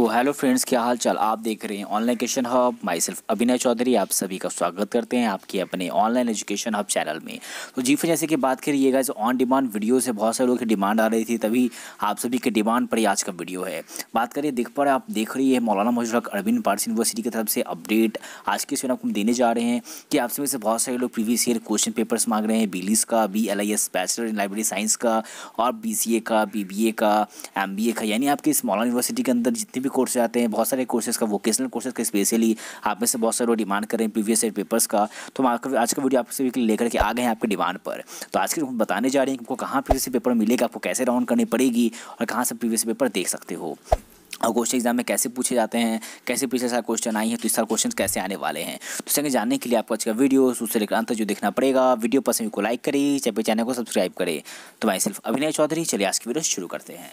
तो hello friends क्या हाल चाल आप देख रहे हैं online education hub my self Abhinay Chaudhary आप सभी का स्वागत करते हैं आपके अपने ऑनलाइन एजुकेशन हब चैनल में तो जी फिर जैसे कि बात करिएगा गाइस ऑन डिमांड वीडियो से बहुत सारे लोगों की डिमांड आ रही थी तभी आप सभी के डिमांड पर ही आज का वीडियो है बात करिए देख पा रहे आप देख रही है मौलाना मजुलक अरविंद पार्स यूनिवर्सिटी की तरफ से अपडेट आज के सीन आपको हम देने जा रहे हैं कि आप सभी से बहुत सारे लोग प्रीवियस ईयर क्वेश्चन पेपर्स मांग रहे हैं बी e का B L I S in library science का और बी सी ए का बी बी ए का एम बी ए का यानी आपके इस मौलाना यूनिवर्सिटी के अंदर जितने भी कोर्स आते हैं बहुत सारे कोर्सेज का वोकेशनल कोर्सेज का स्पेशली आप में से बहुत सारे लोग डिमांड कर रहे हैं प्रीवियस ईयर पेपर्स का तो हम आज का वीडियो आपसे भी लेकर के आ गए हैं आपके डिमांड पर तो आज के हम बताने जा रहे हैं कि आपको कहाँ प्रीवियस पेपर मिलेगा आपको कैसे राउंड करनी पड़ेगी और कहाँ से प्रीवियस पेपर देख सकते हो और क्वेश्चन एग्जाम में कैसे पूछे जाते हैं कैसे पिछले साल क्वेश्चन आई है तो इस साल क्वेश्चन कैसे आने वाले हैं तो संगे जानने के लिए आपको आज का वीडियो उससे लेकर अंत जो देखना पड़ेगा वीडियो पसंद को लाइक करें चाहे चैनल को सब्सक्राइब करें तो मैं सिर्फ अभिनय चौधरी चलिए आज की वीडियो शुरू करते हैं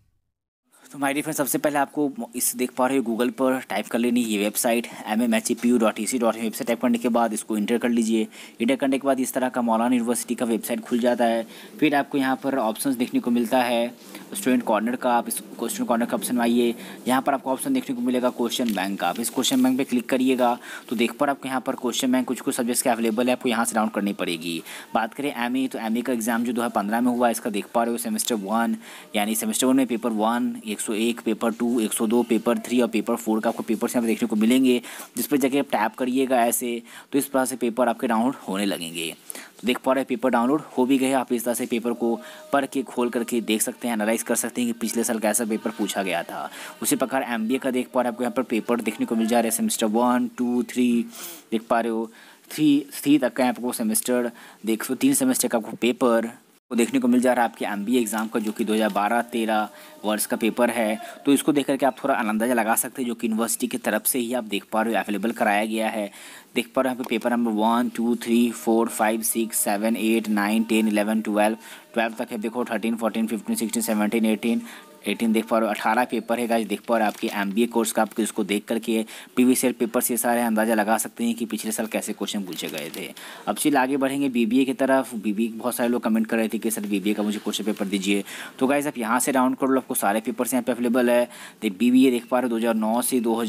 तो माय डियर सबसे पहले आपको इस देख पा रहे हो गूगल पर टाइप कर लेनी ये website M M H E P U dot E C dot website type करने के बाद इसको इंटर कर लीजिए इंटर करने के बाद इस तरह का मौलाना यूनिवर्सिटी का वेबसाइट खुल जाता है फिर आपको यहाँ पर ऑप्शन देखने को मिलता है स्टूडेंट कॉर्नर का आप इस क्वेश्चन कॉर्नर का ऑप्शन आइए यहाँ पर आपको ऑप्शन देखने को मिलेगा क्वेश्चन बैंक का आप इस क्वेश्चन बैंक पर क्लिक करिएगा तो देख पर आपको यहाँ पर क्वेश्चन बैंक कुछ कुछ सब्जेक्ट्स के अवेलेबल है आपको यहाँ से डाउन करनी पड़ेगी बात करें एम तो एम का एग्जाम जो दो में हुआ इसका देख पा रहे हो सेमेस्टर वन यानी सेमेस्टर वन में पेपर वन एक 101 पेपर टू 102 पेपर थ्री और पेपर फोर का आपको पेपर्स यहाँ पे देखने को मिलेंगे जिस पर जाके आप टैप करिएगा ऐसे तो इस तरह से पेपर आपके डाउनलोड होने लगेंगे तो देख पा रहे पेपर डाउनलोड हो भी गए आप इस तरह से पेपर को पढ़ के खोल करके देख सकते हैं एनालाइज कर सकते हैं कि पिछले साल कैसा पेपर पूछा गया था उसी प्रकार एम का देख पा रहे आपको यहाँ पर पेपर देखने को मिल जा रहा है सेमेस्टर वन टू थ्री देख पा रहे हो थ्री थ्री तक का आपको सेमेस्टर देख सो तीन सेमेस्टर का आपको पेपर को देखने को मिल जा रहा है आपके एम एग्ज़ाम का जो कि 2012-13 वर्ष का पेपर है तो इसको देख करके आप थोड़ा अंदाज़ा लगा सकते हैं जो कि यूनिवर्सिटी की तरफ से ही आप देख पा रहे हो अवेलेबल कराया गया है देख पा रहे हो यहाँ पे paper number one two three four five six seven eight nine ten eleven twelve twelve तक है देखो thirteen fourteen fifteen sixteen seventeen eighteen eighteen देख पा रहे हो अठारह पेपर है गाइज देख पा रहे हो आपके एम कोर्स का आपके उसको देख करके प्रीवियस ईयर पेपर से सारे अंदाजा लगा सकते हैं कि पिछले साल कैसे क्वेश्चन पूछे गए थे अब चीज आगे बढ़ेंगे बी की तरफ बी बहुत सारे लोग कमेंट कर रहे थे कि सर बी का मुझे क्वेश्चन पेपर दीजिए तो गाइज आप यहाँ से राउंड कर लो आपको सारे पेपर्स यहाँ पे अवेलेबल है तो बी देख पा रहे हो दो से दो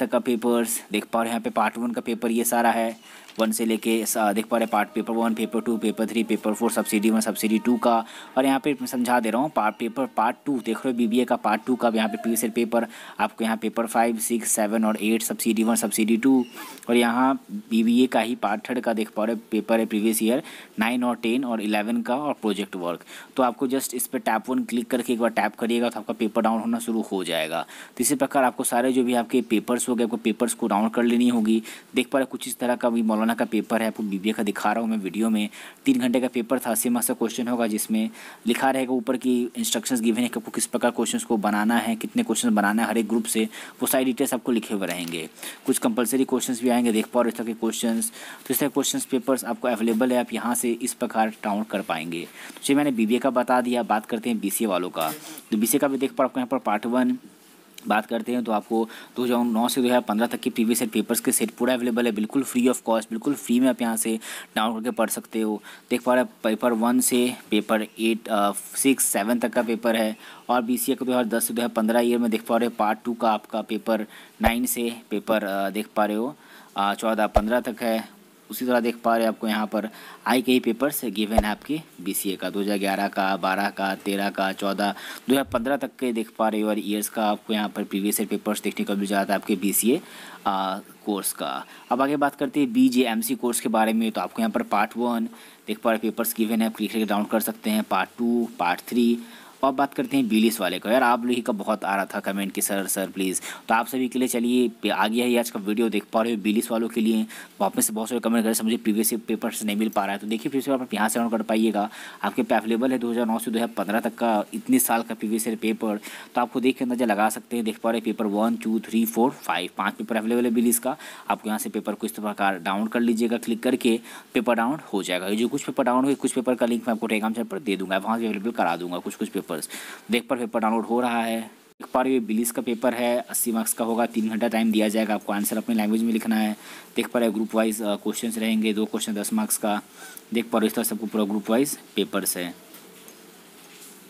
तक का पेपर्स देख पा रहे हो यहाँ पे पार्ट वन का पेपर ये सारा है वन से लेके देख पा रहे part paper one paper two paper three paper four subsidy one subsidy two का और यहाँ पे समझा दे रहा हूँ पार्ट पेपर पार्ट टू देख रहे हो बीबीए का पार्ट टू का यहाँ पे पी पेपर आपको यहाँ पेपर फाइव सिक्स सेवन और eight subsidy one subsidy two और यहाँ बी का ही पार्ट थर्ड का देख पा रहे पेपर है प्रीवियस ईयर नाइन और टेन और इलेवन का और प्रोजेक्ट वर्क तो आपको जस्ट इस पर टैप वन क्लिक करके एक बार टैप करिएगा तो आपका पेपर डाउन होना शुरू हो जाएगा तो इसी प्रकार आपको सारे जो भी आपके पेपर्स हो गए आपको पेपर्स को डाउन कर लेनी होगी देख पा रहे कुछ इस तरह का भी मौलाना संभावना का पेपर है आपको बीबीए का दिखा रहा हूँ मैं वीडियो में तीन घंटे का पेपर था अस्सी मार्क्स का क्वेश्चन होगा जिसमें लिखा रहेगा ऊपर की इंस्ट्रक्शंस गिवन है कि आपको किस प्रकार क्वेश्चन को बनाना है कितने क्वेश्चन बनाना है हर एक ग्रुप से वो सारी डिटेल्स आपको लिखे हुए रहेंगे कुछ कंपलसरी क्वेश्चन भी आएंगे देख पाओ रहे तरह क्वेश्चन तो इस तरह क्वेश्चन पेपर्स आपको अवेलेबल है आप यहाँ से इस प्रकार डाउनलोड कर पाएंगे तो चलिए मैंने बी का बता दिया बात करते हैं बी वालों का तो बी का भी देख पाओ आपको यहाँ पर पार्ट वन बात करते हैं तो आपको 2009 से 2015 तक के प्रीवियस सेट पेपर्स के सेट पूरा अवेलेबल है बिल्कुल फ्री ऑफ कॉस्ट बिल्कुल फ्री में आप यहाँ से डाउनलोड करके पढ़ सकते हो देख पा रहे पेपर वन से पेपर एट सिक्स सेवन तक का पेपर है और बी सी ए का दो हज़ार दस से दो हज़ार पंद्रह ईयर में देख पा रहे हो पार्ट टू का आपका पेपर नाइन से पेपर देख पा रहे हो चौदह पंद्रह तक है उसी तरह देख पा रहे हैं आपको यहाँ पर आई के ही पेपर्स गिवन है आपके ए का ग्यारह का बारह का तेरह का हज़ार पंद्रह तक के देख पा रहे हो और ईयर्स का आपको यहाँ पर प्रीवियस ईयर पेपर्स देखने को मिल जाता है आपके ए कोर्स का अब आगे बात करते हैं B J M C course के बारे में तो आपको यहाँ पर पार्ट वन देख पा रहे पेपर्स गिवन है आप करके डाउनलोड कर सकते हैं पार्ट टू पार्ट थ्री तो अब बात करते हैं बिलिस वाले का यार आप लोग का बहुत आ रहा था कमेंट कि सर सर प्लीज़ तो आप सभी के लिए चलिए आ गया है आज का वीडियो देख पा रहे हो बिलिस वालों के लिए आप में से बहुत सारे कमेंट कर समझे प्रीवियस पेपर से नहीं मिल पा रहा है तो देखिए फिर से आप यहाँ से ऑन कर पाइएगा आपके पे अवेलेबल है दो से दो तक का इतने साल का प्रीवियस पेपर तो आपको देख के अंदाजा लगा सकते हैं देख पा रहे paper one two three four five पाँच पेपर अवेलेबल है बिलिस का आपको यहाँ से पेपर को इस प्रकार डाउनलोड कर लीजिएगा क्लिक करके पेपर डाउनलोड हो जाएगा जो कुछ पेपर डाउनलोड हुए कुछ पेपर का लिंक मैं आपको टेलीग्राम चैनल पर दे दूंगा वहाँ से अवेलेबल करा दूंगा कुछ कुछ पेपर पेपर्स पर पेपर डाउनलोड हो रहा है एक पर ये बिलिस का पेपर है अस्सी मार्क्स का होगा तीन घंटा टाइम दिया जाएगा आपको आंसर अपनी लैंग्वेज में लिखना है देख पा रहे ग्रुप वाइज क्वेश्चन रहेंगे दो क्वेश्चन दस मार्क्स का देख पा रहे इस तरह सबको पूरा ग्रुप वाइज पेपर्स है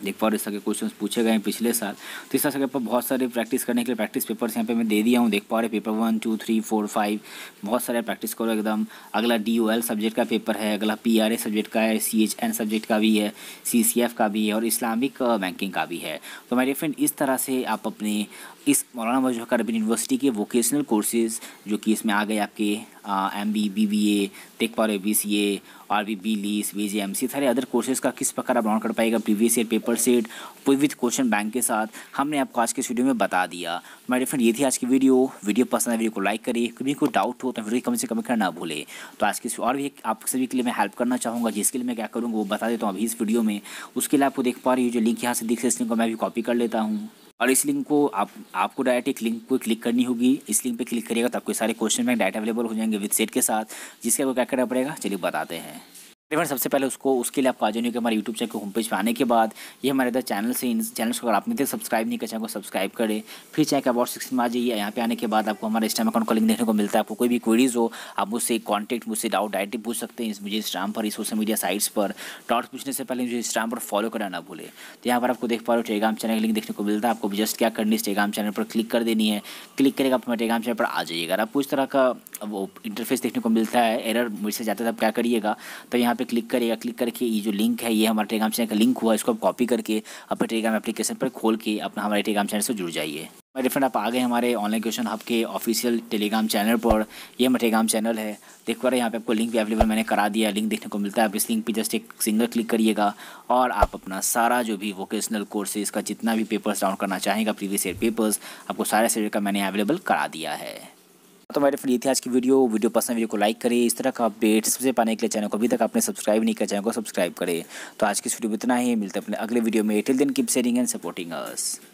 एक बार इस तरह के क्वेश्चन पूछे गए हैं पिछले साल तो इस तरह पर बहुत सारे प्रैक्टिस करने के लिए प्रैक्टिस पेपर्स यहाँ पे मैं दे दिया हूँ देख पा रहे paper one two three four five बहुत सारे प्रैक्टिस करो एकदम अगला डी ओ एल सब्जेक्ट का पेपर है अगला पी आर ए सब्जेक्ट का है सी एच एन सब्जेक्ट का भी है सी सी एफ का भी है और इस्लामिक बैंकिंग uh, का भी है तो मेरे फ्रेंड इस तरह से आप अपने इस मौलाना वजह यूनिवर्सिटी के वोकेशनल कोर्सेज़ जो कि इसमें आ गए आपके M B B B A देख पा रहे B C A R B B लीस वी जी एम सी सारे अदर कोर्सेज का किस प्रकार आप डाउन कर पाएगा previous year paper set with question bank के साथ हमने आपको आज के वीडियो में बता दिया मेरे फ्रेंड ये थी आज की वीडियो वीडियो पसंद आए वीडियो को लाइक करिए कभी कोई डाउट हो तो वीडियो कम से कम करना ना भूले तो आज के और भी आप सभी के लिए मैं हेल्प करना चाहूँगा जिसके लिए मैं क्या करूँगा वो बता देता हूँ अभी इस वीडियो में उसके लिए आपको देख पा रही हूँ जो लिंक यहाँ से दिख सकते इसलिए मैं भी कॉपी कर लेता हूँ और इस लिंक को आप आपको डायरेक्ट एक लिंक को क्लिक करनी होगी इस लिंक पे क्लिक करिएगा तो आपको सारे क्वेश्चन बैंक डाटा अवेलेबल हो जाएंगे विद सेट के साथ जिसके आपको क्या करना पड़ेगा चलिए बताते हैं फ्रेंड सबसे पहले उसको उसके लिए आपको आ जाने के हमारे यूट्यूब चैनल के होम पेज पर आने के बाद ये हमारे इधर चैनल से इन चैनल को अगर आपने तक सब्सक्राइब नहीं किया चैनल को सब्सक्राइब करें फिर चाहे अबाउट सिक्स में आ जाइए यहाँ पे आने के बाद आपको हमारे इंस्टाम अकाउंट का लिंक देखने को मिलता है आपको कोई भी क्वेरीज हो आप मुझसे कॉन्टैक्ट मुझसे डाउट डायरेक्टली पूछ सकते हैं मुझे इंस्टाम पर सोशल मीडिया साइट्स पर डाउट पूछने से पहले मुझे इंस्टाम पर फॉलो करना ना भूले तो यहाँ पर आपको देख पा रहे हो टेलीग्राम चैनल का लिंक देखने को मिलता है आपको जस्ट क्या करनी है टेलीग्राम चैनल पर क्लिक कर देनी है क्लिक करेगा आप टेलीग्राम चैनल पर आ जाइएगा आपको इस तरह का वो इंटरफेस देखने को मिलता है एरर मुझसे जाता था आप क्या करिएगा तो यहाँ पे क्लिक करेगा क्लिक करके ये जो लिंक है ये हमारे टेलीग्राम चैनल का लिंक हुआ इसको आप कॉपी करके अपने टेलीग्राम एप्लीकेशन पर खोल के अपना हमारे टेलीग्राम चैनल से जुड़ जाइए मेरे फ्रेंड आप आ गए हमारे ऑनलाइन क्वेश्चन हब के ऑफिशियल टेलीग्राम चैनल पर ये हमारा टेलीग्राम चैनल है देख पा रहे यहाँ पे आपको लिंक भी अवेलेबल मैंने करा दिया लिंक देखने को मिलता है आप इस लिंक पे जस्ट एक सिंगल क्लिक करिएगा और आप अपना सारा जो भी वोकेशनल कोर्सेज का जितना भी पेपर्स डाउन करना चाहेंगे प्रीवियस ईयर पेपर्स आपको सारे सब्जेक्ट का मैंने अवेलेबल करा दिया है तो ये फ्री आज की वीडियो वीडियो पसंद वीडियो को लाइक करें इस तरह का अपडेट सबसे पाने के लिए चैनल को अभी तक आपने सब्सक्राइब नहीं किया चैनल को सब्सक्राइब करें तो आज की इस वीडियो में इतना ही मिलते हैं अपने अगले वीडियो में till then keep sharing and supporting us